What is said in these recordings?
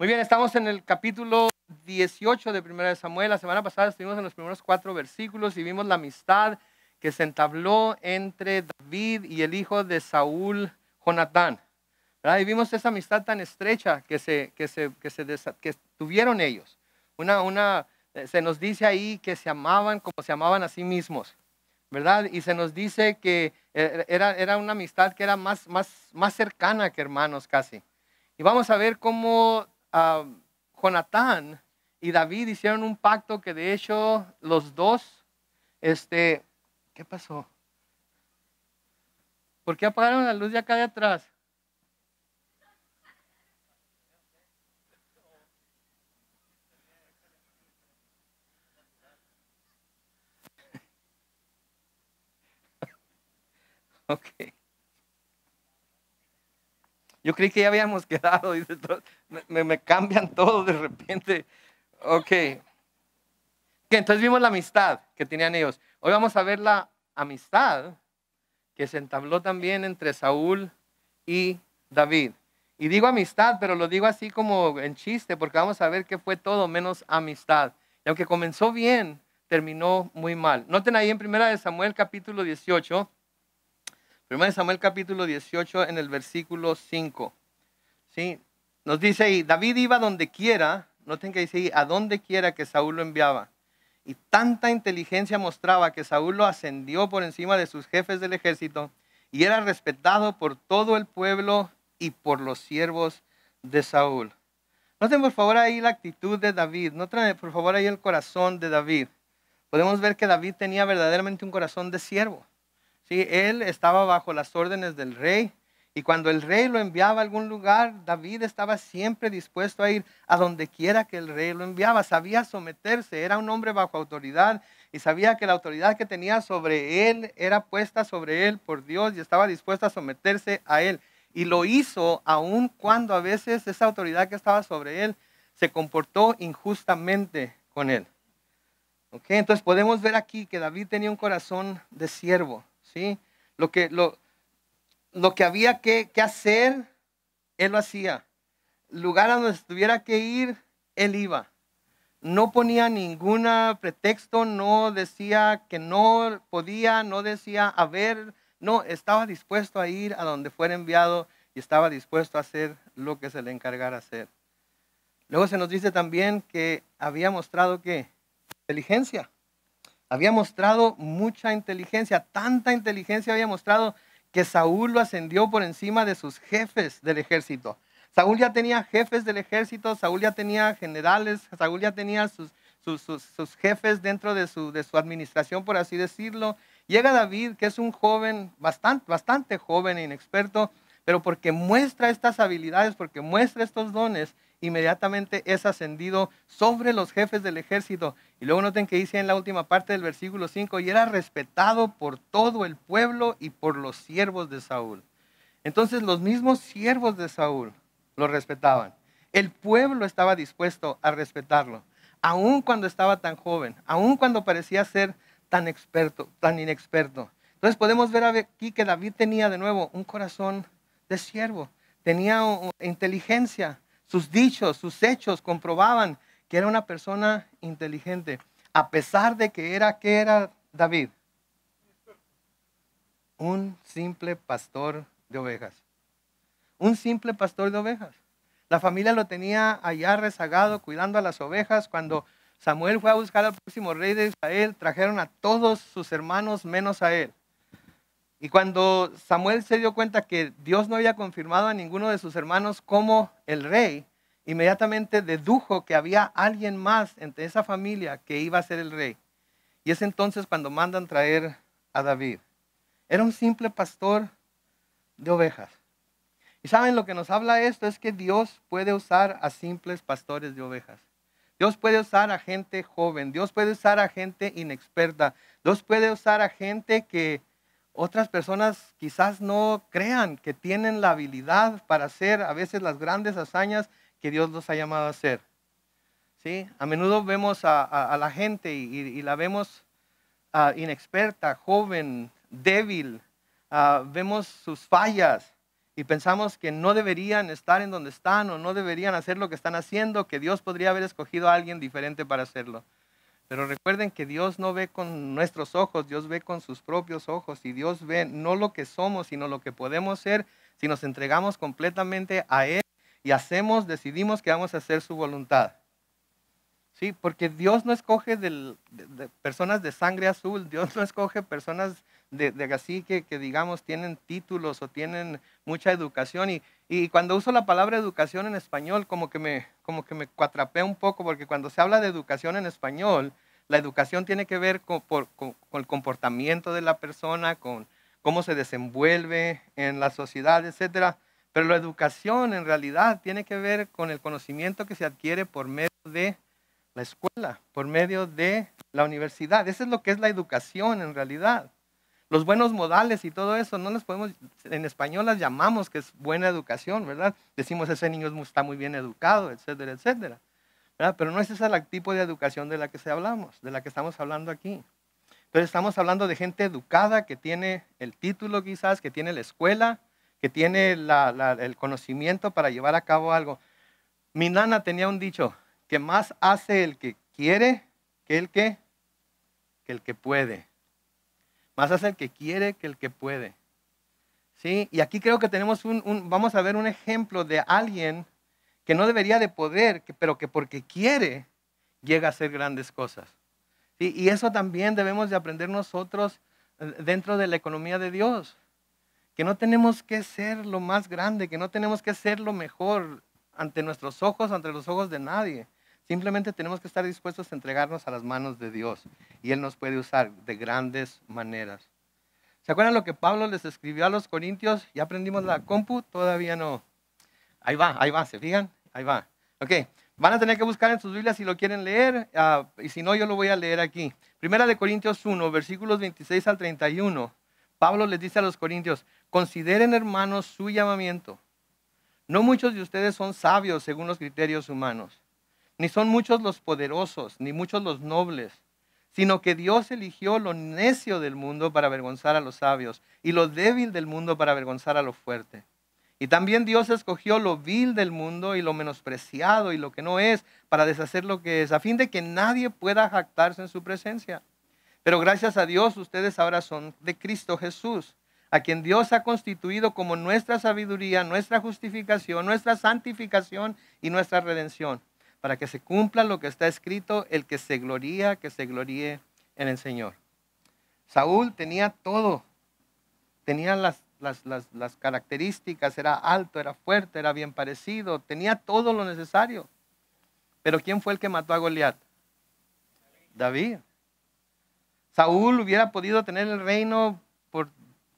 Muy bien, estamos en el capítulo 18 de Primera de Samuel. La semana pasada estuvimos en los primeros cuatro versículos y vimos la amistad que se entabló entre David y el hijo de Saúl, Jonatán. ¿verdad? Y vimos esa amistad tan estrecha que, se, que, se, que, se que tuvieron ellos. Una, una, eh, se nos dice ahí que se amaban como se amaban a sí mismos, ¿verdad? Y se nos dice que eh, era, era una amistad que era más, más, más cercana que hermanos casi. Y vamos a ver cómo Um, jonathan y David hicieron un pacto que de hecho los dos, este, ¿qué pasó? ¿Por qué apagaron la luz de acá de atrás? Okay. Yo creí que ya habíamos quedado. Dice, me, cambian todo de repente. Ok. Que entonces vimos la amistad que tenían ellos. Hoy vamos a ver la amistad que se entabló también entre Saúl y David. Y digo amistad, pero lo digo así como en chiste, porque vamos a ver que fue todo menos amistad. Y aunque comenzó bien, terminó muy mal. Noten ahí en 1 Samuel capítulo 18, de Samuel capítulo 18 en el versículo 5. ¿Sí? Nos dice ahí, David iba donde quiera, noten que dice ahí, a donde quiera que Saúl lo enviaba. Y tanta inteligencia mostraba que Saúl lo ascendió por encima de sus jefes del ejército y era respetado por todo el pueblo y por los siervos de Saúl. Noten por favor ahí la actitud de David, noten por favor ahí el corazón de David. Podemos ver que David tenía verdaderamente un corazón de siervo. Él estaba bajo las órdenes del rey y cuando el rey lo enviaba a algún lugar, David estaba siempre dispuesto a ir a donde quiera que el rey lo enviaba. Sabía someterse, era un hombre bajo autoridad y sabía que la autoridad que tenía sobre él era puesta sobre él por Dios y estaba dispuesto a someterse a él. Y lo hizo aun cuando a veces esa autoridad que estaba sobre él se comportó injustamente con él. Entonces podemos ver aquí que David tenía un corazón de siervo. ¿sí? Lo que, lo, que había que, hacer, él lo hacía. Lugar a donde tuviera que ir, él iba. No ponía ningún pretexto, no decía que no podía, no decía a ver, no, estaba dispuesto a ir a donde fuera enviado y estaba dispuesto a hacer lo que se le encargara hacer. Luego se nos dice también que había mostrado que inteligencia había mostrado mucha inteligencia, tanta inteligencia había mostrado que Saúl lo ascendió por encima de sus jefes del ejército. Saúl ya tenía jefes del ejército, Saúl ya tenía generales, Saúl ya tenía sus, sus, jefes dentro de su, de su, administración, por así decirlo. Llega David, que es un joven, bastante, bastante joven e inexperto, pero porque muestra estas habilidades, porque muestra estos dones, inmediatamente es ascendido sobre los jefes del ejército. Y luego noten que dice en la última parte del versículo 5, y era respetado por todo el pueblo y por los siervos de Saúl. Entonces los mismos siervos de Saúl lo respetaban. El pueblo estaba dispuesto a respetarlo, aun cuando estaba tan joven, aun cuando parecía ser tan experto, tan inexperto. Entonces podemos ver aquí que David tenía de nuevo un corazón de siervo, tenía inteligencia, sus dichos, sus hechos comprobaban que era una persona inteligente, a pesar de que era, ¿qué era David? Un simple pastor de ovejas. Un simple pastor de ovejas. La familia lo tenía allá rezagado cuidando a las ovejas. Cuando Samuel fue a buscar al próximo rey de Israel, trajeron a todos sus hermanos menos a él. Y cuando Samuel se dio cuenta que Dios no había confirmado a ninguno de sus hermanos como el rey, inmediatamente dedujo que había alguien más entre esa familia que iba a ser el rey. Y es entonces cuando mandan traer a David. Era un simple pastor de ovejas. Y saben lo que nos habla esto es que Dios puede usar a simples pastores de ovejas. Dios puede usar a gente joven, Dios puede usar a gente inexperta, Dios puede usar a gente que otras personas quizás no crean que tienen la habilidad para hacer a veces las grandes hazañas que Dios los ha llamado a hacer. ¿Sí? A menudo vemos a, la gente y, la vemos ah, inexperta, joven, débil. Ah, vemos sus fallas y pensamos que no deberían estar en donde están o no deberían hacer lo que están haciendo, que Dios podría haber escogido a alguien diferente para hacerlo. Pero recuerden que Dios no ve con nuestros ojos, Dios ve con sus propios ojos y Dios ve no lo que somos, sino lo que podemos ser si nos entregamos completamente a Él y hacemos, decidimos que vamos a hacer su voluntad. Sí, porque Dios no escoge personas de sangre azul, Dios no escoge personas de, así que, digamos tienen títulos o tienen mucha educación. Y, y, cuando uso la palabra educación en español, como que, me, como que me cuatrapea un poco, porque cuando se habla de educación en español, la educación tiene que ver con, el comportamiento de la persona, con cómo se desenvuelve en la sociedad, etc. Pero la educación en realidad tiene que ver con el conocimiento que se adquiere por medio de la escuela, por medio de la universidad. Eso es lo que es la educación en realidad los buenos modales y todo eso, no los podemos, en español las llamamos que es buena educación, ¿verdad? Decimos ese niño está muy bien educado, etcétera, etcétera. Pero no es ese el tipo de educación de la que se hablamos, de la que estamos hablando aquí. Entonces estamos hablando de gente educada que tiene el título quizás, que tiene la escuela, que tiene el conocimiento para llevar a cabo algo. Mi nana tenía un dicho, que más hace el que quiere que el que, que el que puede. Más hace el que quiere que el que puede. ¿Sí? Y aquí creo que tenemos un, vamos a ver un ejemplo de alguien que no debería de poder, pero que porque quiere llega a hacer grandes cosas. Y eso también debemos de aprender nosotros eh, dentro de la economía de Dios, que no tenemos que ser lo más grande, que no tenemos que ser lo mejor ante nuestros ojos, ante los ojos de nadie, Simplemente tenemos que estar dispuestos a entregarnos a las manos de Dios y Él nos puede usar de grandes maneras. ¿Se acuerdan lo que Pablo les escribió a los corintios? ¿Ya aprendimos la compu? Todavía no. Ahí va, ahí va, ¿se fijan? Ahí va. Ok, van a tener que buscar en sus Biblias si lo quieren leer ah, y si no, yo lo voy a leer aquí. Primera de Corintios 1, versículos 26 al 31. Pablo les dice a los corintios, consideren hermanos su llamamiento. No muchos de ustedes son sabios según los criterios humanos ni son muchos los poderosos, ni muchos los nobles, sino que Dios eligió lo necio del mundo para avergonzar a los sabios y lo débil del mundo para avergonzar a lo fuerte. Y también Dios escogió lo vil del mundo y lo menospreciado y lo que no es para deshacer lo que es, a fin de que nadie pueda jactarse en su presencia. Pero gracias a Dios ustedes ahora son de Cristo Jesús, a quien Dios ha constituido como nuestra sabiduría, nuestra justificación, nuestra santificación y nuestra redención para que se cumpla lo que está escrito, el que se gloría, que se gloríe en el Señor. Saúl tenía todo, tenía las, características, era alto, era fuerte, era bien parecido, tenía todo lo necesario. Pero ¿quién fue el que mató a Goliat? David. Saúl hubiera podido tener el reino por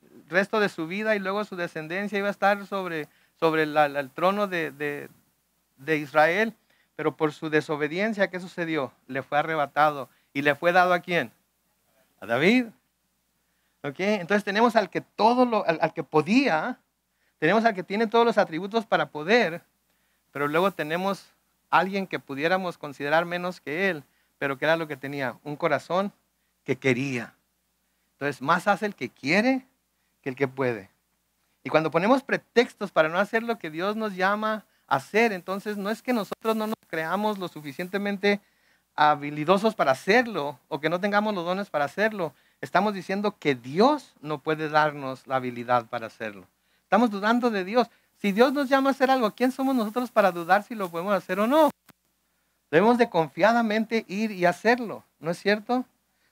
el resto de su vida y luego su descendencia iba a estar sobre, sobre el trono de, de Israel. Pero por su desobediencia, ¿qué sucedió? Le fue arrebatado. ¿Y le fue dado a quién? A David. Entonces tenemos al que todo lo, al, que podía, tenemos al que tiene todos los atributos para poder, pero luego tenemos alguien que pudiéramos considerar menos que él, pero que era lo que tenía, un corazón que quería. Entonces, más hace el que quiere que el que puede. Y cuando ponemos pretextos para no hacer lo que Dios nos llama a hacer, entonces no es que nosotros no nos creamos lo suficientemente habilidosos para hacerlo o que no tengamos los dones para hacerlo, estamos diciendo que Dios no puede darnos la habilidad para hacerlo. Estamos dudando de Dios. Si Dios nos llama a hacer algo, ¿quién somos nosotros para dudar si lo podemos hacer o no? Debemos de confiadamente ir y hacerlo, ¿no es cierto?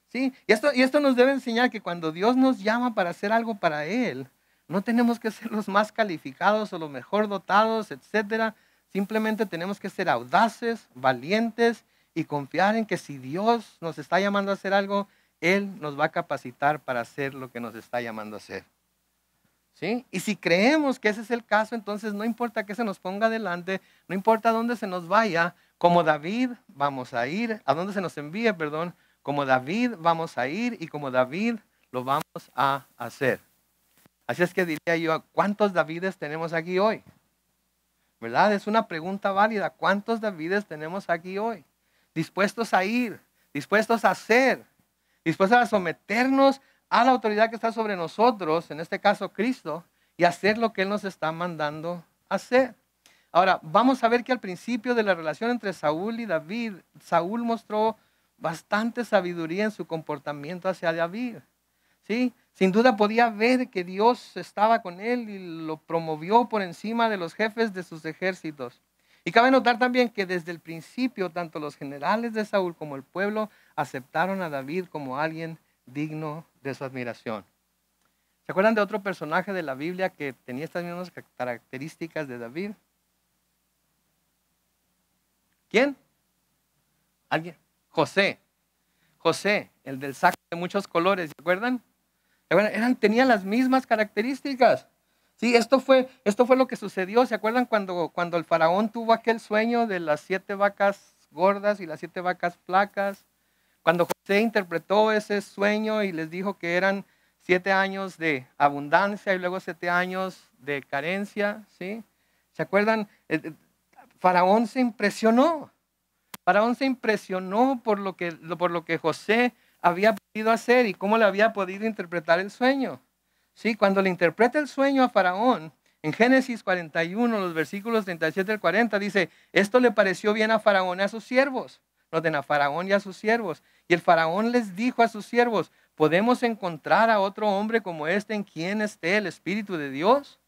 Sí, y esto, y esto nos debe enseñar que cuando Dios nos llama para hacer algo para Él, no tenemos que ser los más calificados o los mejor dotados, etcétera, Simplemente tenemos que ser audaces, valientes y confiar en que si Dios nos está llamando a hacer algo, Él nos va a capacitar para hacer lo que nos está llamando a hacer. ¿Sí? Y si creemos que ese es el caso, entonces no importa que se nos ponga adelante, no importa dónde se nos vaya, como David vamos a ir, a dónde se nos envíe, perdón, como David vamos a ir y como David lo vamos a hacer. Así es que diría yo, ¿cuántos Davides tenemos aquí hoy? ¿Verdad? Es una pregunta válida. ¿Cuántos Davides tenemos aquí hoy? Dispuestos a ir, dispuestos a hacer, dispuestos a someternos a la autoridad que está sobre nosotros, en este caso Cristo, y hacer lo que Él nos está mandando hacer. Ahora, vamos a ver que al principio de la relación entre Saúl y David, Saúl mostró bastante sabiduría en su comportamiento hacia David. ¿sí? Sin duda podía ver que Dios estaba con él y lo promovió por encima de los jefes de sus ejércitos. Y cabe notar también que desde el principio tanto los generales de Saúl como el pueblo aceptaron a David como alguien digno de su admiración. ¿Se acuerdan de otro personaje de la Biblia que tenía estas mismas características de David? ¿Quién? ¿Alguien? José. José, el del saco de muchos colores, ¿se acuerdan? Eran, tenían las mismas características. Sí, esto fue, esto fue lo que sucedió. ¿Se acuerdan cuando, cuando el faraón tuvo aquel sueño de las siete vacas gordas y las siete vacas flacas? Cuando José interpretó ese sueño y les dijo que eran siete años de abundancia y luego siete años de carencia, ¿sí? ¿Se acuerdan? Eh, eh, faraón se impresionó. Faraón se impresionó por lo que, por lo que José había podido hacer y cómo le había podido interpretar el sueño. Sí, cuando le interpreta el sueño a Faraón, en Génesis 41, los versículos 37 al 40, dice, esto le pareció bien a Faraón y a sus siervos. den a Faraón y a sus siervos. Y el Faraón les dijo a sus siervos, ¿podemos encontrar a otro hombre como este en quien esté el Espíritu de Dios?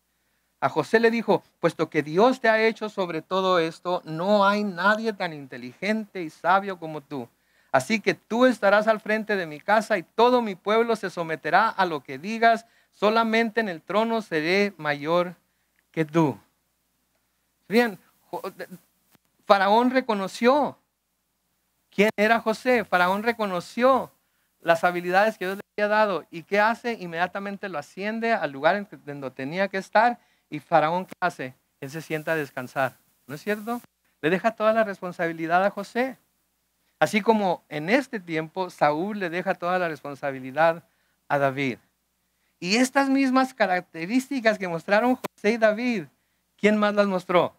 A José le dijo, puesto que Dios te ha hecho sobre todo esto, no hay nadie tan inteligente y sabio como tú. Así que tú estarás al frente de mi casa y todo mi pueblo se someterá a lo que digas. Solamente en el trono seré mayor que tú. Bien, Faraón reconoció quién era José. Faraón reconoció las habilidades que Dios le había dado. ¿Y qué hace? Inmediatamente lo asciende al lugar en donde tenía que estar. ¿Y Faraón qué hace? Él se sienta a descansar. ¿No es cierto? Le deja toda la responsabilidad a José. Así como en este tiempo Saúl le deja toda la responsabilidad a David. Y estas mismas características que mostraron José y David, ¿quién más las mostró?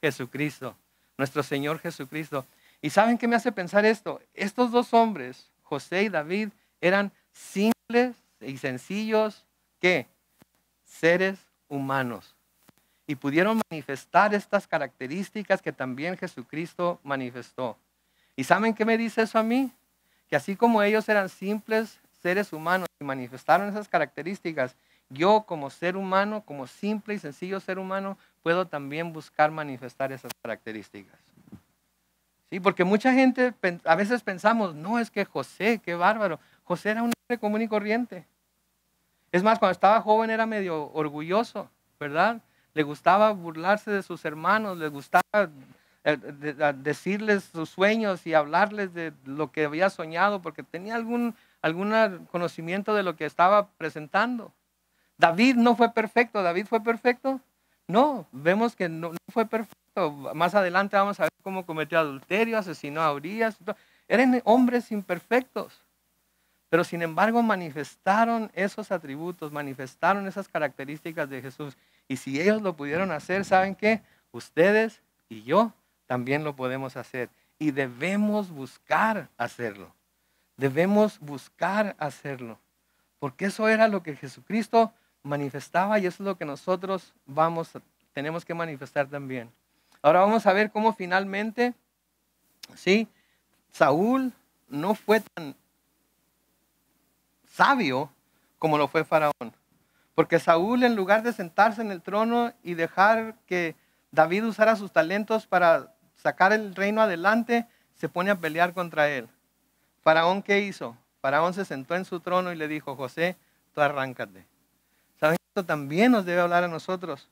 Jesucristo, nuestro Señor Jesucristo. ¿Y saben qué me hace pensar esto? Estos dos hombres, José y David, eran simples y sencillos, ¿qué? Seres humanos. Y pudieron manifestar estas características que también Jesucristo manifestó. ¿Y saben qué me dice eso a mí? Que así como ellos eran simples seres humanos y manifestaron esas características, yo como ser humano, como simple y sencillo ser humano, puedo también buscar manifestar esas características. Sí, porque mucha gente a veces pensamos, no, es que José, qué bárbaro. José era un hombre común y corriente. Es más, cuando estaba joven era medio orgulloso, ¿verdad? Le gustaba burlarse de sus hermanos, le gustaba eh, decirles sus sueños y hablarles de lo que había soñado, porque tenía algún, conocimiento de lo que estaba presentando. David no fue perfecto, David fue perfecto. No, vemos que no, fue perfecto. Más adelante vamos a ver cómo cometió adulterio, asesinó a Urias. Eran hombres imperfectos, pero sin embargo manifestaron esos atributos, manifestaron esas características de Jesús. Y si ellos lo pudieron hacer, ¿saben qué? Ustedes y yo también lo podemos hacer. Y debemos buscar hacerlo. Debemos buscar hacerlo. Porque eso era lo que Jesucristo manifestaba y eso es lo que nosotros vamos, tenemos que manifestar también. Ahora vamos a ver cómo finalmente, sí, Saúl no fue tan sabio como lo fue Faraón. Porque Saúl, en lugar de sentarse en el trono y dejar que David usara sus talentos para sacar el reino adelante, se pone a pelear contra él. Faraón, ¿qué hizo? Faraón se sentó en su trono y le dijo, José, tú arráncate. ¿Saben? Esto también nos debe hablar a nosotros.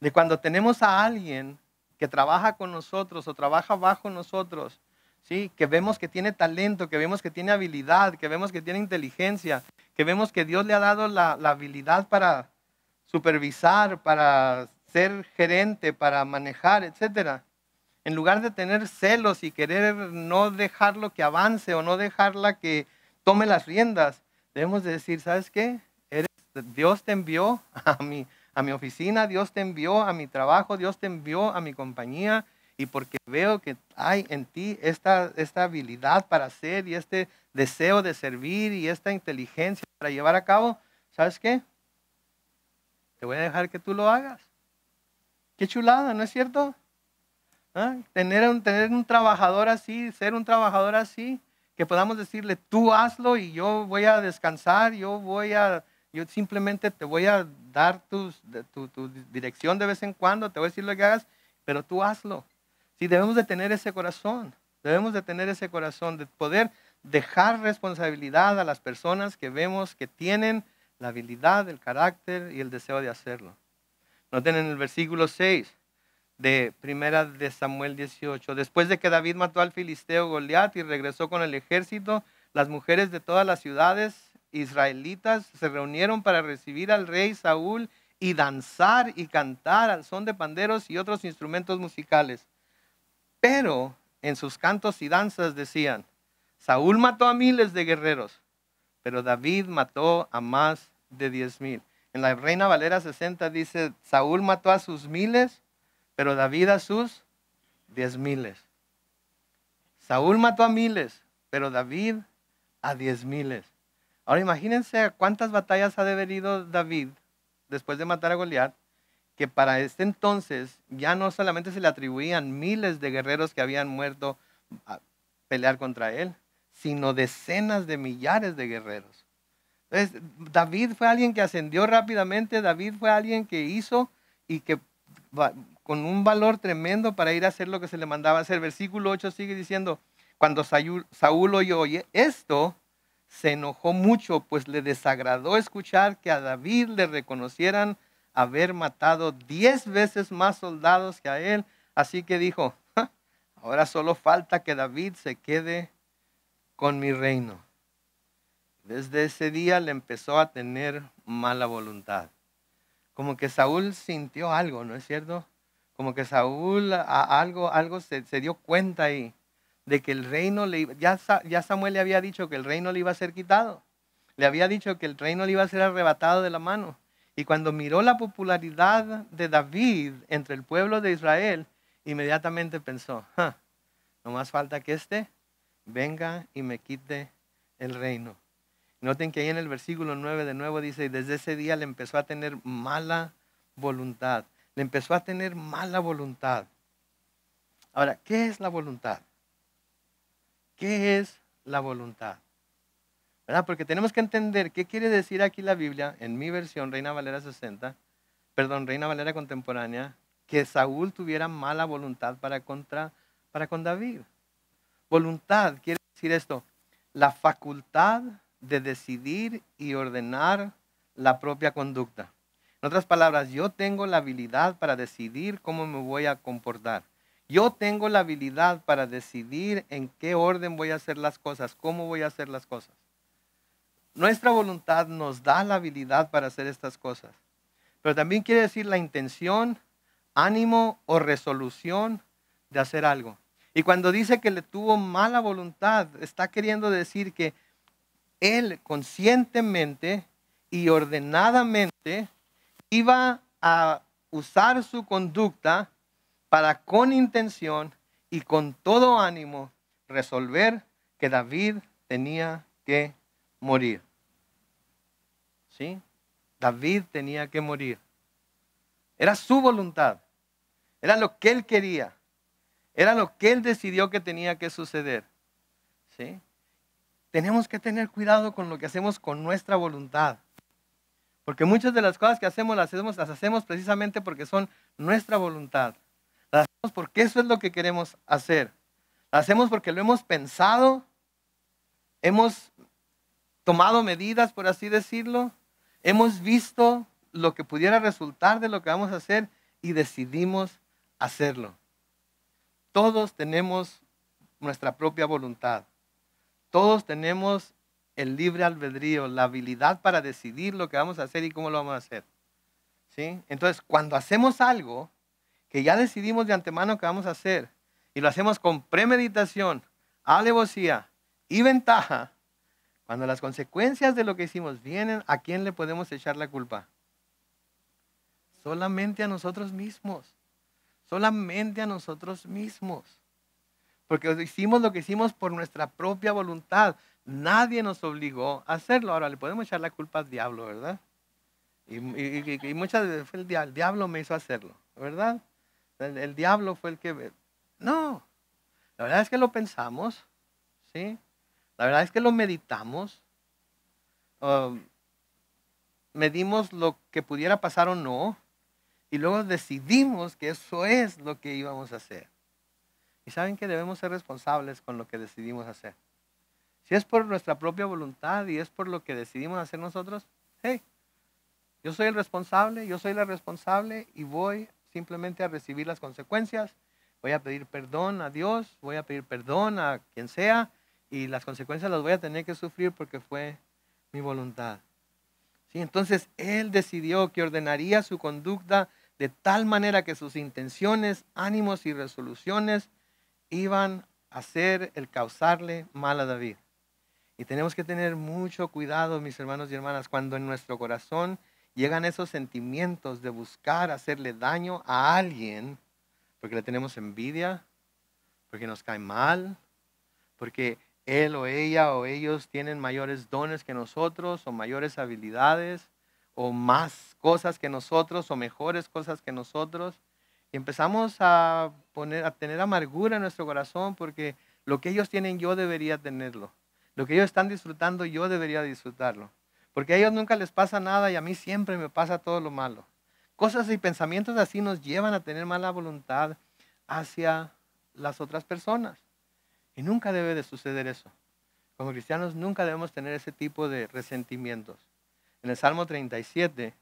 De cuando tenemos a alguien que trabaja con nosotros o trabaja bajo nosotros, ¿sí? que vemos que tiene talento, que vemos que tiene habilidad, que vemos que tiene inteligencia, que vemos que Dios le ha dado la, la habilidad para supervisar, para ser gerente, para manejar, etcétera en lugar de tener celos y querer no dejarlo que avance o no dejarla que tome las riendas, debemos decir, ¿sabes qué? Dios te envió a mi, a mi oficina, Dios te envió a mi trabajo, Dios te envió a mi compañía y porque veo que hay en ti esta, esta habilidad para hacer y este deseo de servir y esta inteligencia para llevar a cabo, ¿sabes qué? Te voy a dejar que tú lo hagas. Qué chulada, ¿no es cierto? ¿Ah? Tener, un, tener un trabajador así, ser un trabajador así, que podamos decirle, tú hazlo y yo voy a descansar, yo voy a, yo simplemente te voy a dar tu, tu dirección de vez en cuando, te voy a decir lo que hagas, pero tú hazlo. Sí, debemos de tener ese corazón, debemos de tener ese corazón, de poder dejar responsabilidad a las personas que vemos que tienen la habilidad, el carácter y el deseo de hacerlo. Noten en el versículo 6, de Primera de Samuel 18. Después de que David mató al filisteo Goliat y regresó con el ejército, las mujeres de todas las ciudades israelitas se reunieron para recibir al rey Saúl y danzar y cantar al son de panderos y otros instrumentos musicales. Pero en sus cantos y danzas decían, Saúl mató a miles de guerreros, pero David mató a más de diez mil. En la Reina Valera 60 dice, Saúl mató a sus miles, pero David a sus diez miles. Saúl mató a miles, pero David a diez miles. Ahora imagínense cuántas batallas ha devenido David después de matar a Goliat, que para este entonces ya no solamente se le atribuían miles de guerreros que habían muerto a pelear contra él, sino decenas de millares de guerreros. Entonces, David fue alguien que ascendió rápidamente, David fue alguien que hizo y que con un valor tremendo para ir a hacer lo que se le mandaba hacer. Versículo 8 sigue diciendo, cuando Saúl oyó esto, se enojó mucho, pues le desagradó escuchar que a David le reconocieran haber matado diez veces más soldados que a él. Así que dijo, ahora solo falta que David se quede con mi reino. Desde ese día le empezó a tener mala voluntad. Como que Saúl sintió algo, ¿no es cierto? Como que Saúl a algo, algo se, dio cuenta ahí de que el reino le ya, ya Samuel le había dicho que el reino le iba a ser quitado. Le había dicho que el reino le iba a ser arrebatado de la mano. Y cuando miró la popularidad de David entre el pueblo de Israel, inmediatamente pensó, no más falta que este venga y me quite el reino. Noten que ahí en el versículo 9 de nuevo dice, y desde ese día le empezó a tener mala voluntad le empezó a tener mala voluntad. Ahora, ¿qué es la voluntad? ¿Qué es la voluntad? ¿Verdad? Porque tenemos que entender qué quiere decir aquí la Biblia, en mi versión, Reina Valera 60, perdón, Reina Valera contemporánea, que Saúl tuviera mala voluntad para, contra, para con David. Voluntad quiere decir esto, la facultad de decidir y ordenar la propia conducta. En otras palabras, yo tengo la habilidad para decidir cómo me voy a comportar. Yo tengo la habilidad para decidir en qué orden voy a hacer las cosas, cómo voy a hacer las cosas. Nuestra voluntad nos da la habilidad para hacer estas cosas. Pero también quiere decir la intención, ánimo o resolución de hacer algo. Y cuando dice que le tuvo mala voluntad, está queriendo decir que él conscientemente y ordenadamente iba a usar su conducta para con intención y con todo ánimo resolver que David tenía que morir. ¿Sí? David tenía que morir. Era su voluntad. Era lo que él quería. Era lo que él decidió que tenía que suceder. ¿Sí? Tenemos que tener cuidado con lo que hacemos con nuestra voluntad. Porque muchas de las cosas que hacemos las, hacemos las hacemos precisamente porque son nuestra voluntad. Las hacemos porque eso es lo que queremos hacer. Las hacemos porque lo hemos pensado, hemos tomado medidas, por así decirlo, hemos visto lo que pudiera resultar de lo que vamos a hacer y decidimos hacerlo. Todos tenemos nuestra propia voluntad. Todos tenemos el libre albedrío, la habilidad para decidir lo que vamos a hacer y cómo lo vamos a hacer. ¿Sí? Entonces, cuando hacemos algo que ya decidimos de antemano que vamos a hacer y lo hacemos con premeditación, alevosía y ventaja, cuando las consecuencias de lo que hicimos vienen, ¿a quién le podemos echar la culpa? Solamente a nosotros mismos. Solamente a nosotros mismos. Porque hicimos lo que hicimos por nuestra propia voluntad. Nadie nos obligó a hacerlo. Ahora le podemos echar la culpa al diablo, ¿verdad? Y, muchas veces fue el diablo, el diablo me hizo hacerlo, ¿verdad? El, diablo fue el que... No, la verdad es que lo pensamos, ¿sí? La verdad es que lo meditamos. Um, medimos lo que pudiera pasar o no, y luego decidimos que eso es lo que íbamos a hacer. Y saben que debemos ser responsables con lo que decidimos hacer. Si es por nuestra propia voluntad y es por lo que decidimos hacer nosotros, hey, yo soy el responsable, yo soy la responsable y voy simplemente a recibir las consecuencias. Voy a pedir perdón a Dios, voy a pedir perdón a quien sea y las consecuencias las voy a tener que sufrir porque fue mi voluntad. ¿Sí? Entonces Él decidió que ordenaría su conducta de tal manera que sus intenciones, ánimos y resoluciones iban a ser el causarle mal a David. Y tenemos que tener mucho cuidado, mis hermanos y hermanas, cuando en nuestro corazón llegan esos sentimientos de buscar hacerle daño a alguien, porque le tenemos envidia, porque nos cae mal, porque él o ella o ellos tienen mayores dones que nosotros o mayores habilidades o más cosas que nosotros o mejores cosas que nosotros. Y empezamos a, poner, a tener amargura en nuestro corazón porque lo que ellos tienen yo debería tenerlo. Lo que ellos están disfrutando, yo debería disfrutarlo. Porque a ellos nunca les pasa nada y a mí siempre me pasa todo lo malo. Cosas y pensamientos así nos llevan a tener mala voluntad hacia las otras personas. Y nunca debe de suceder eso. Como cristianos nunca debemos tener ese tipo de resentimientos. En el Salmo 37,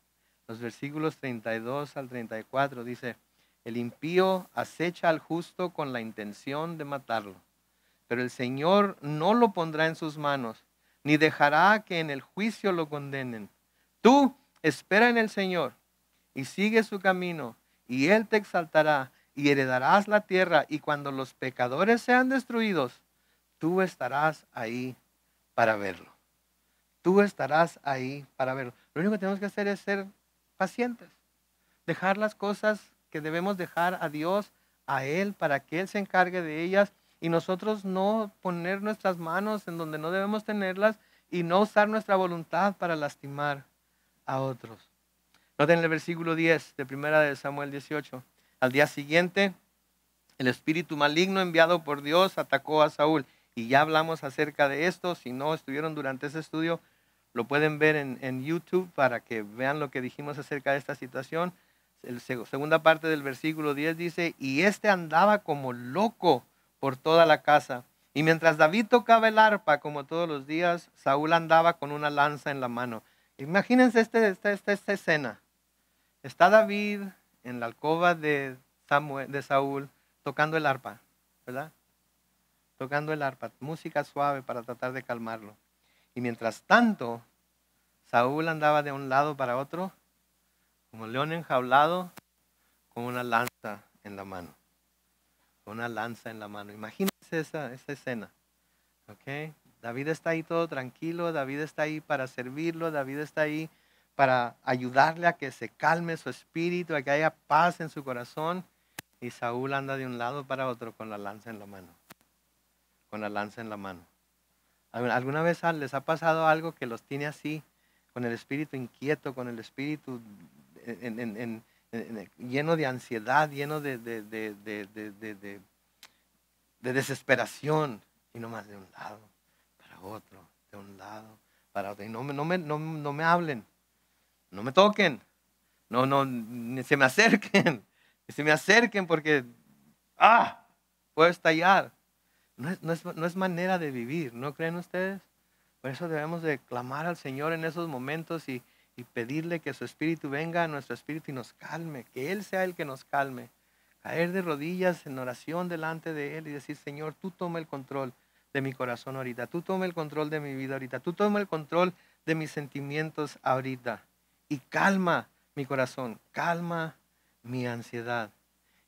los versículos 32 al 34 dice, el impío acecha al justo con la intención de matarlo pero el Señor no lo pondrá en sus manos, ni dejará que en el juicio lo condenen. Tú espera en el Señor y sigue su camino, y Él te exaltará y heredarás la tierra, y cuando los pecadores sean destruidos, tú estarás ahí para verlo. Tú estarás ahí para verlo. Lo único que tenemos que hacer es ser pacientes, dejar las cosas que debemos dejar a Dios, a Él, para que Él se encargue de ellas y nosotros no poner nuestras manos en donde no debemos tenerlas y no usar nuestra voluntad para lastimar a otros. Noten el versículo 10 de primera de Samuel 18. Al día siguiente, el espíritu maligno enviado por Dios atacó a Saúl. Y ya hablamos acerca de esto. Si no estuvieron durante ese estudio, lo pueden ver en, en YouTube para que vean lo que dijimos acerca de esta situación. El segunda parte del versículo 10 dice, y este andaba como loco por toda la casa. Y mientras David tocaba el arpa, como todos los días, Saúl andaba con una lanza en la mano. Imagínense este, este, este, esta escena. Está David en la alcoba de, de Saúl tocando el arpa, ¿verdad? Tocando el arpa, música suave para tratar de calmarlo. Y mientras tanto, Saúl andaba de un lado para otro, como león enjaulado, con una lanza en la mano con una lanza en la mano. Imagínense esa, escena. ¿okay? David está ahí todo tranquilo, David está ahí para servirlo, David está ahí para ayudarle a que se calme su espíritu, a que haya paz en su corazón. Y Saúl anda de un lado para otro con la lanza en la mano. Con la lanza en la mano. ¿Alguna vez les ha pasado algo que los tiene así, con el espíritu inquieto, con el espíritu en, lleno de ansiedad, lleno de, de, desesperación, y no más de un lado, para otro, de un lado, para otro. Y no, no, me, no, me hablen, no me toquen, no, no, ni se me acerquen, ni se me acerquen porque, ah, puedo estallar. No es, no es manera de vivir, ¿no creen ustedes? Por eso debemos de clamar al Señor en esos momentos y, y pedirle que su espíritu venga a nuestro espíritu y nos calme, que Él sea el que nos calme. Caer de rodillas en oración delante de Él y decir, Señor, tú toma el control de mi corazón ahorita, tú toma el control de mi vida ahorita, tú toma el control de mis sentimientos ahorita y calma mi corazón, calma mi ansiedad.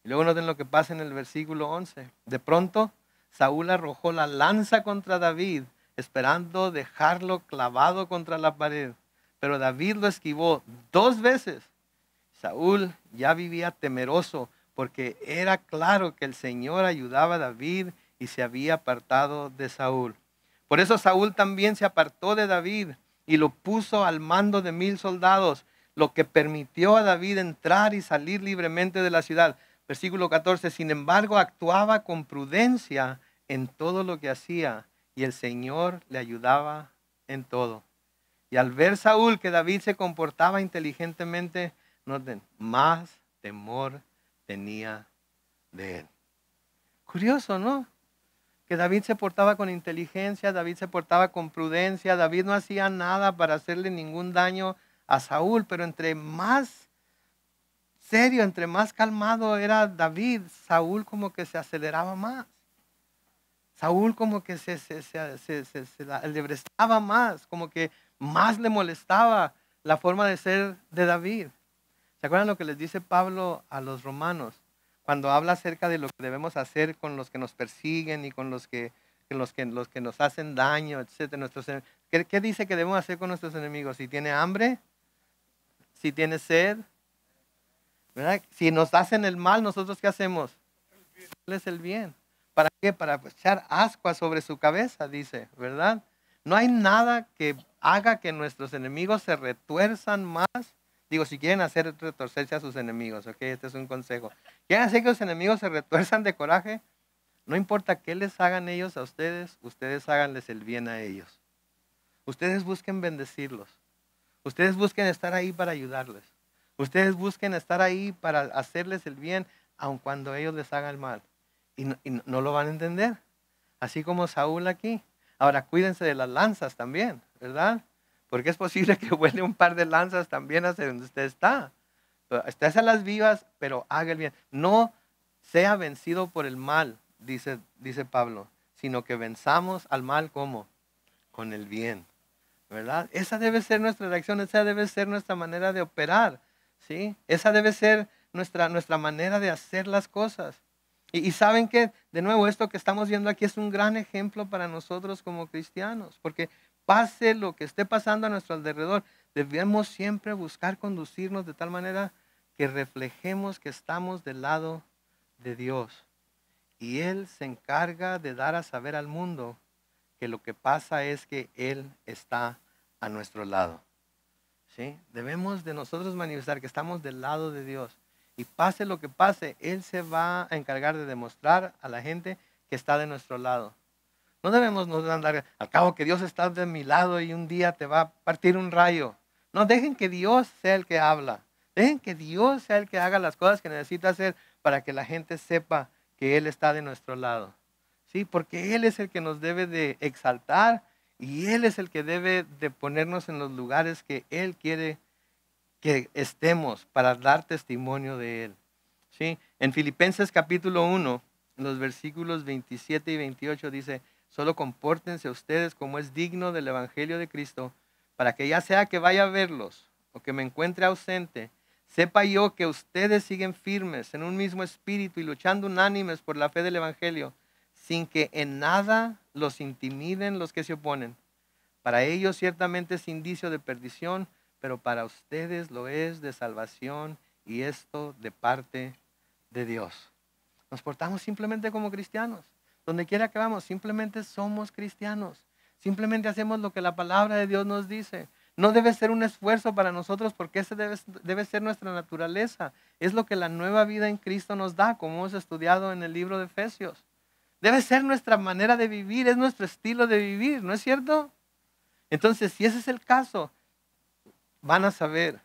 Y luego noten lo que pasa en el versículo 11. De pronto, Saúl arrojó la lanza contra David, esperando dejarlo clavado contra la pared pero David lo esquivó dos veces. Saúl ya vivía temeroso porque era claro que el Señor ayudaba a David y se había apartado de Saúl. Por eso Saúl también se apartó de David y lo puso al mando de mil soldados, lo que permitió a David entrar y salir libremente de la ciudad. Versículo 14, sin embargo actuaba con prudencia en todo lo que hacía y el Señor le ayudaba en todo. Y al ver Saúl que David se comportaba inteligentemente, más temor tenía de él. Curioso, ¿no? Que David se portaba con inteligencia, David se portaba con prudencia, David no hacía nada para hacerle ningún daño a Saúl, pero entre más serio, entre más calmado era David, Saúl como que se aceleraba más. Saúl como que se, se, se, más, como que más le molestaba la forma de ser de David. ¿Se acuerdan lo que les dice Pablo a los romanos? Cuando habla acerca de lo que debemos hacer con los que nos persiguen y con los que, los que, los que nos hacen daño, etc. ¿qué, dice que debemos hacer con nuestros enemigos? Si tiene hambre, si tiene sed, ¿verdad? Si nos hacen el mal, nosotros qué hacemos? es el bien. ¿Para qué? Para pues, echar ascuas sobre su cabeza, dice, ¿verdad? No hay nada que haga que nuestros enemigos se retuerzan más. Digo, si quieren hacer retorcerse a sus enemigos, ¿ok? Este es un consejo. ¿Quieren hacer que sus enemigos se retuerzan de coraje? No importa qué les hagan ellos a ustedes, ustedes háganles el bien a ellos. Ustedes busquen bendecirlos. Ustedes busquen estar ahí para ayudarles. Ustedes busquen estar ahí para hacerles el bien, aun cuando ellos les hagan el mal. y no lo van a entender. Así como Saúl aquí. Ahora, cuídense de las lanzas también, ¿verdad? Porque es posible que huele un par de lanzas también hacia donde usted está. Estás a las vivas, pero haga el bien. No sea vencido por el mal, dice, dice Pablo, sino que venzamos al mal como con el bien, ¿verdad? Esa debe ser nuestra reacción, esa debe ser nuestra manera de operar, ¿sí? Esa debe ser nuestra, nuestra manera de hacer las cosas. Y, saben que, de nuevo, esto que estamos viendo aquí es un gran ejemplo para nosotros como cristianos, porque pase lo que esté pasando a nuestro alrededor, debemos siempre buscar conducirnos de tal manera que reflejemos que estamos del lado de Dios. Y Él se encarga de dar a saber al mundo que lo que pasa es que Él está a nuestro lado. ¿Sí? Debemos de nosotros manifestar que estamos del lado de Dios. Y pase lo que pase, Él se va a encargar de demostrar a la gente que está de nuestro lado. No debemos nos andar, al cabo que Dios está de mi lado y un día te va a partir un rayo. No, dejen que Dios sea el que habla. Dejen que Dios sea el que haga las cosas que necesita hacer para que la gente sepa que Él está de nuestro lado. ¿Sí? Porque Él es el que nos debe de exaltar y Él es el que debe de ponernos en los lugares que Él quiere que estemos para dar testimonio de Él. ¿Sí? En Filipenses capítulo 1, en los versículos 27 y 28 dice, solo compórtense ustedes como es digno del Evangelio de Cristo, para que ya sea que vaya a verlos o que me encuentre ausente, sepa yo que ustedes siguen firmes en un mismo espíritu y luchando unánimes por la fe del Evangelio, sin que en nada los intimiden los que se oponen. Para ellos ciertamente es indicio de perdición, pero para ustedes lo es de salvación y esto de parte de Dios. Nos portamos simplemente como cristianos. Donde quiera que vamos, simplemente somos cristianos. Simplemente hacemos lo que la palabra de Dios nos dice. No debe ser un esfuerzo para nosotros porque ese debe, debe, ser nuestra naturaleza. Es lo que la nueva vida en Cristo nos da, como hemos estudiado en el libro de Efesios. Debe ser nuestra manera de vivir, es nuestro estilo de vivir, ¿no es cierto? Entonces, si ese es el caso, van a saber.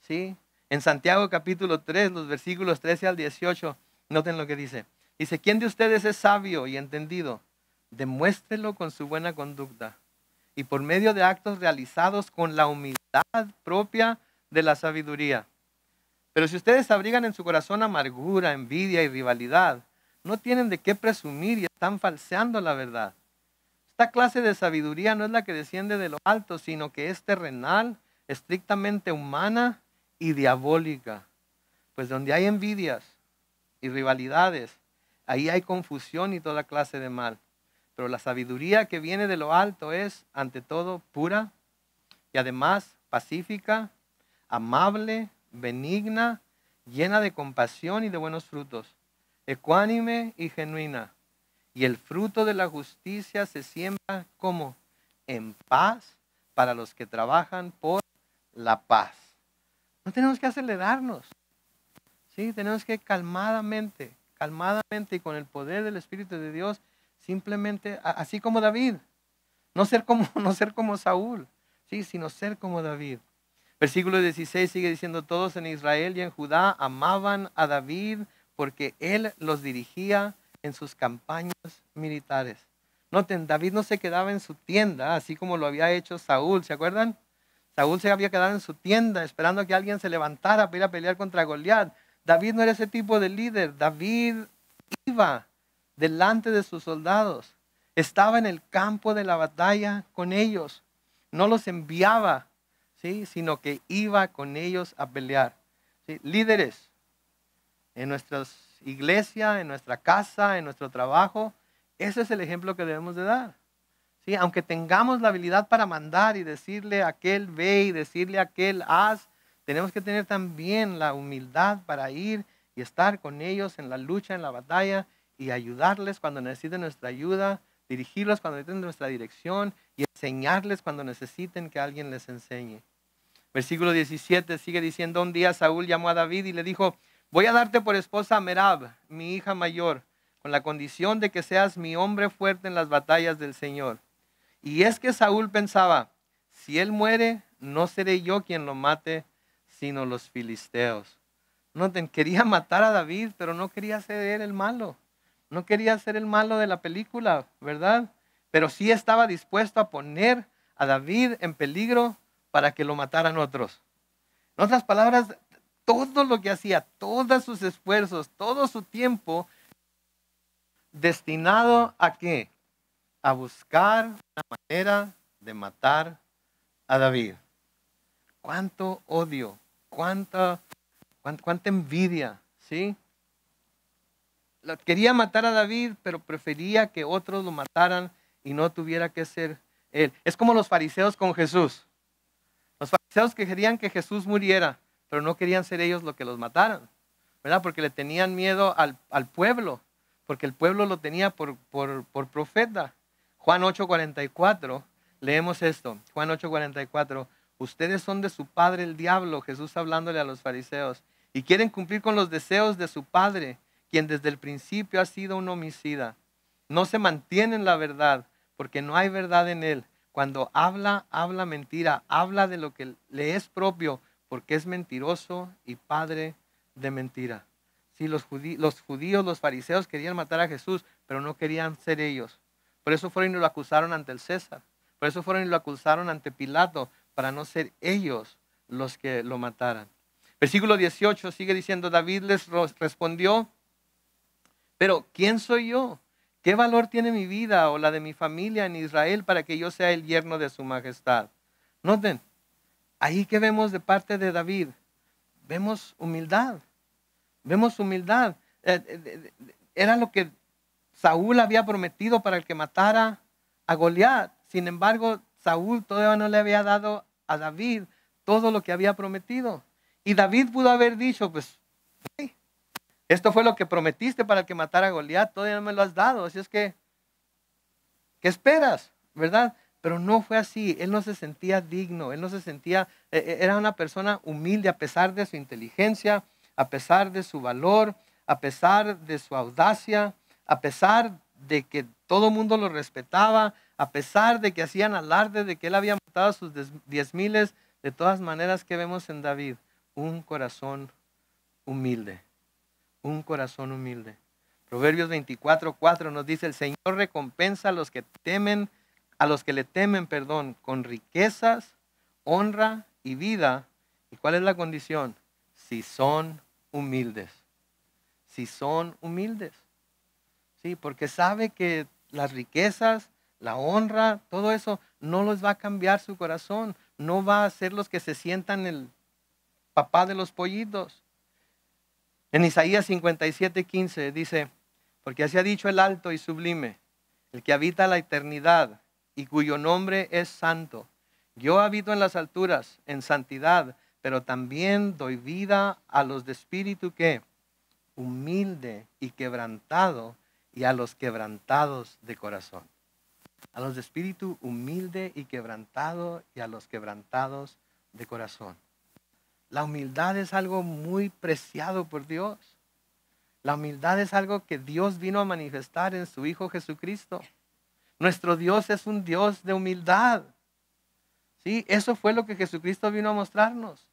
¿Sí? En Santiago capítulo 3, los versículos 13 al 18, noten lo que dice. Dice, ¿quién de ustedes es sabio y entendido? Demuéstrelo con su buena conducta y por medio de actos realizados con la humildad propia de la sabiduría. Pero si ustedes abrigan en su corazón amargura, envidia y rivalidad, no tienen de qué presumir y están falseando la verdad. Esta clase de sabiduría no es la que desciende de lo alto, sino que es terrenal, estrictamente humana y diabólica. Pues donde hay envidias y rivalidades, ahí hay confusión y toda clase de mal. Pero la sabiduría que viene de lo alto es, ante todo, pura y además pacífica, amable, benigna, llena de compasión y de buenos frutos, ecuánime y genuina. Y el fruto de la justicia se siembra como en paz para los que trabajan por la paz. No tenemos que acelerarnos. ¿sí? Tenemos que calmadamente, calmadamente y con el poder del Espíritu de Dios, simplemente, así como David, no ser como, no ser como Saúl, ¿sí? sino ser como David. Versículo 16 sigue diciendo, todos en Israel y en Judá amaban a David porque él los dirigía en sus campañas militares. Noten, David no se quedaba en su tienda, así como lo había hecho Saúl, ¿se acuerdan? Saúl se había quedado en su tienda esperando que alguien se levantara para ir a pelear contra Goliat. David no era ese tipo de líder. David iba delante de sus soldados. Estaba en el campo de la batalla con ellos. No los enviaba, ¿sí? sino que iba con ellos a pelear. Líderes en nuestra iglesia, en nuestra casa, en nuestro trabajo. Ese es el ejemplo que debemos de dar. Aunque tengamos la habilidad para mandar y decirle a aquel ve y decirle a aquel haz, tenemos que tener también la humildad para ir y estar con ellos en la lucha, en la batalla y ayudarles cuando necesiten nuestra ayuda, dirigirlos cuando necesiten nuestra dirección y enseñarles cuando necesiten que alguien les enseñe. Versículo 17 sigue diciendo, un día Saúl llamó a David y le dijo, voy a darte por esposa a Merab, mi hija mayor, con la condición de que seas mi hombre fuerte en las batallas del Señor. Y es que Saúl pensaba, si él muere, no seré yo quien lo mate, sino los filisteos. No quería matar a David, pero no quería ser el malo. No quería ser el malo de la película, ¿verdad? Pero sí estaba dispuesto a poner a David en peligro para que lo mataran otros. En otras palabras, todo lo que hacía, todos sus esfuerzos, todo su tiempo, destinado a qué? a buscar una manera de matar a David. Cuánto odio, cuánta, cuánta envidia, ¿sí? Quería matar a David, pero prefería que otros lo mataran y no tuviera que ser él. Es como los fariseos con Jesús. Los fariseos que querían que Jesús muriera, pero no querían ser ellos los que los mataran, ¿verdad? Porque le tenían miedo al, pueblo, porque el pueblo lo tenía por, por, por profeta. Juan 8:44, leemos esto. Juan 8:44, ustedes son de su padre el diablo, Jesús hablándole a los fariseos, y quieren cumplir con los deseos de su padre, quien desde el principio ha sido un homicida. No se mantienen la verdad, porque no hay verdad en él. Cuando habla, habla mentira, habla de lo que le es propio, porque es mentiroso y padre de mentira. Sí, los, judíos, los fariseos querían matar a Jesús, pero no querían ser ellos. Por eso fueron y lo acusaron ante el César. Por eso fueron y lo acusaron ante Pilato, para no ser ellos los que lo mataran. Versículo 18 sigue diciendo, David les respondió, pero ¿quién soy yo? ¿Qué valor tiene mi vida o la de mi familia en Israel para que yo sea el yerno de su majestad? Noten, ahí que vemos de parte de David, vemos humildad, vemos humildad. Eh, eh, eh, era lo que Saúl había prometido para el que matara a Goliat. Sin embargo, Saúl todavía no le había dado a David todo lo que había prometido. Y David pudo haber dicho, pues, esto fue lo que prometiste para el que matara a Goliat, todavía no me lo has dado, así es que, ¿qué esperas? ¿Verdad? Pero no fue así, él no se sentía digno, él no se sentía, e, e, era una persona humilde a pesar de su inteligencia, a pesar de su valor, a pesar de su audacia, a pesar de que todo el mundo lo respetaba, a pesar de que hacían alarde de que él había matado a sus diez miles, de todas maneras que vemos en David, un corazón humilde, un corazón humilde. Proverbios 24, 4 nos dice, el Señor recompensa a los que temen, a los que le temen, perdón, con riquezas, honra y vida. ¿Y cuál es la condición? Si son humildes, si son humildes. ¿sí? Porque sabe que las riquezas, la honra, todo eso no los va a cambiar su corazón, no va a ser los que se sientan el papá de los pollitos. En Isaías 57, 15 dice, porque así ha dicho el alto y sublime, el que habita la eternidad y cuyo nombre es santo. Yo habito en las alturas, en santidad, pero también doy vida a los de espíritu que, humilde y quebrantado, y a los quebrantados de corazón. A los de espíritu humilde y quebrantado y a los quebrantados de corazón. La humildad es algo muy preciado por Dios. La humildad es algo que Dios vino a manifestar en su Hijo Jesucristo. Nuestro Dios es un Dios de humildad. ¿Sí? Eso fue lo que Jesucristo vino a mostrarnos.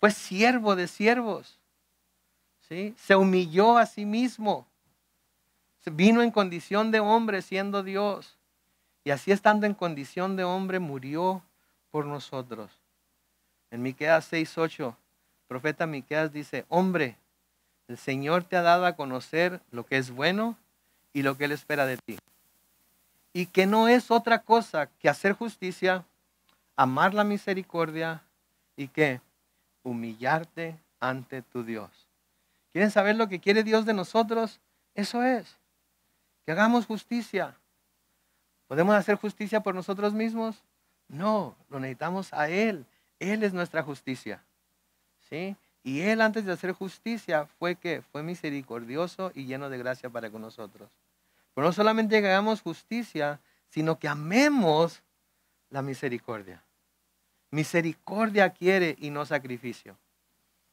Fue siervo de siervos. ¿Sí? Se humilló a sí mismo Vino en condición de hombre siendo Dios. Y así estando en condición de hombre murió por nosotros. En Miqueas 6:8, profeta Miqueas dice, "Hombre, el Señor te ha dado a conocer lo que es bueno y lo que él espera de ti. Y que no es otra cosa que hacer justicia, amar la misericordia y que humillarte ante tu Dios." ¿Quieren saber lo que quiere Dios de nosotros? Eso es que hagamos justicia. ¿Podemos hacer justicia por nosotros mismos? No, lo necesitamos a Él. Él es nuestra justicia. ¿Sí? Y Él antes de hacer justicia fue que fue misericordioso y lleno de gracia para con nosotros. Pero no solamente que hagamos justicia, sino que amemos la misericordia. Misericordia quiere y no sacrificio.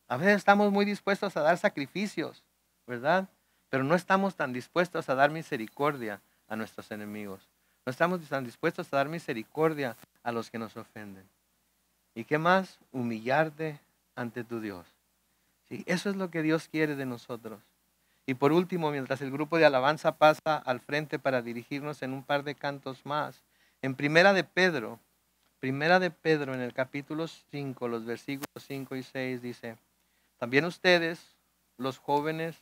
A veces estamos muy dispuestos a dar sacrificios, ¿verdad? Pero no estamos tan dispuestos a dar misericordia a nuestros enemigos. No estamos tan dispuestos a dar misericordia a los que nos ofenden. ¿Y qué más? Humillarte ante tu Dios. Sí, eso es lo que Dios quiere de nosotros. Y por último, mientras el grupo de alabanza pasa al frente para dirigirnos en un par de cantos más, en Primera de Pedro, Primera de Pedro en el capítulo 5, los versículos 5 y 6 dice, también ustedes, los jóvenes,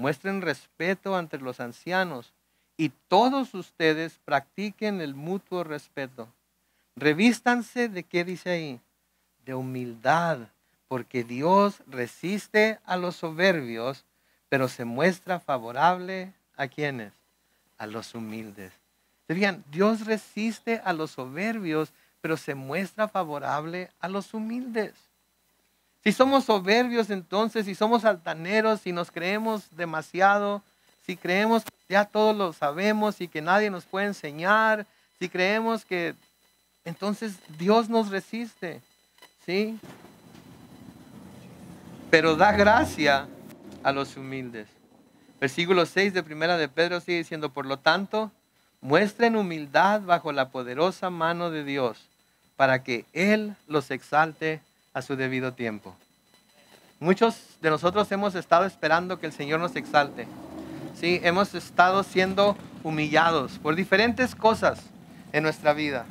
muestren respeto ante los ancianos y todos ustedes practiquen el mutuo respeto. Revístanse de qué dice ahí, de humildad, porque Dios resiste a los soberbios, pero se muestra favorable a quienes, a los humildes. Dirían, Dios resiste a los soberbios, pero se muestra favorable a los humildes. Si somos soberbios entonces, si somos altaneros, si nos creemos demasiado, si creemos que ya todos lo sabemos y que nadie nos puede enseñar, si creemos que entonces Dios nos resiste, ¿sí? Pero da gracia a los humildes. Versículo 6 de Primera de Pedro sigue diciendo, por lo tanto, muestren humildad bajo la poderosa mano de Dios, para que Él los exalte a su debido tiempo. Muchos de nosotros hemos estado esperando que el Señor nos exalte. Sí, hemos estado siendo humillados por diferentes cosas en nuestra vida.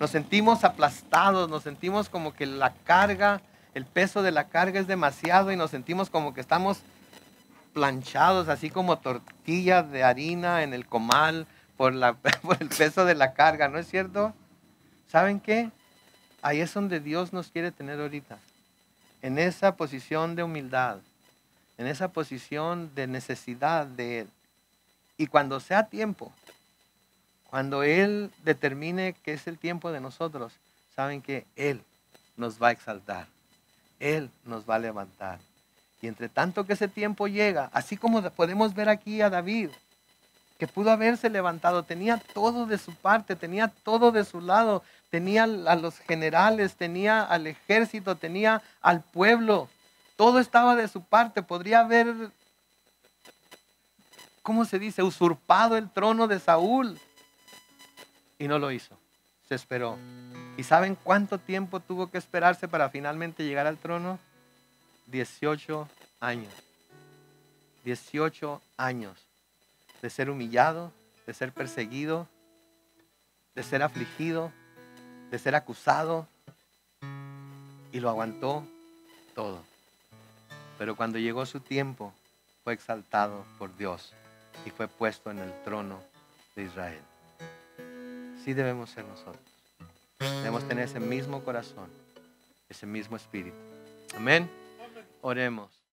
Nos sentimos aplastados, nos sentimos como que la carga, el peso de la carga es demasiado y nos sentimos como que estamos planchados, así como tortillas de harina en el comal por, la, por el peso de la carga, ¿no es cierto? ¿Saben qué? Ahí es donde Dios nos quiere tener ahorita. En esa posición de humildad, en esa posición de necesidad de Él. Y cuando sea tiempo, cuando Él determine que es el tiempo de nosotros, saben que Él nos va a exaltar. Él nos va a levantar. Y entre tanto que ese tiempo llega, así como podemos ver aquí a David, que pudo haberse levantado, tenía todo de su parte, tenía todo de su lado, tenía a los generales, tenía al ejército, tenía al pueblo, todo estaba de su parte, podría haber, ¿cómo se dice?, usurpado el trono de Saúl. Y no lo hizo, se esperó. ¿Y saben cuánto tiempo tuvo que esperarse para finalmente llegar al trono? 18 años. 18 años de ser humillado, de ser perseguido, de ser afligido, de ser acusado. Y lo aguantó todo. Pero cuando llegó su tiempo, fue exaltado por Dios y fue puesto en el trono de Israel. Sí debemos ser nosotros. Debemos tener ese mismo corazón, ese mismo espíritu. Amén. Oremos.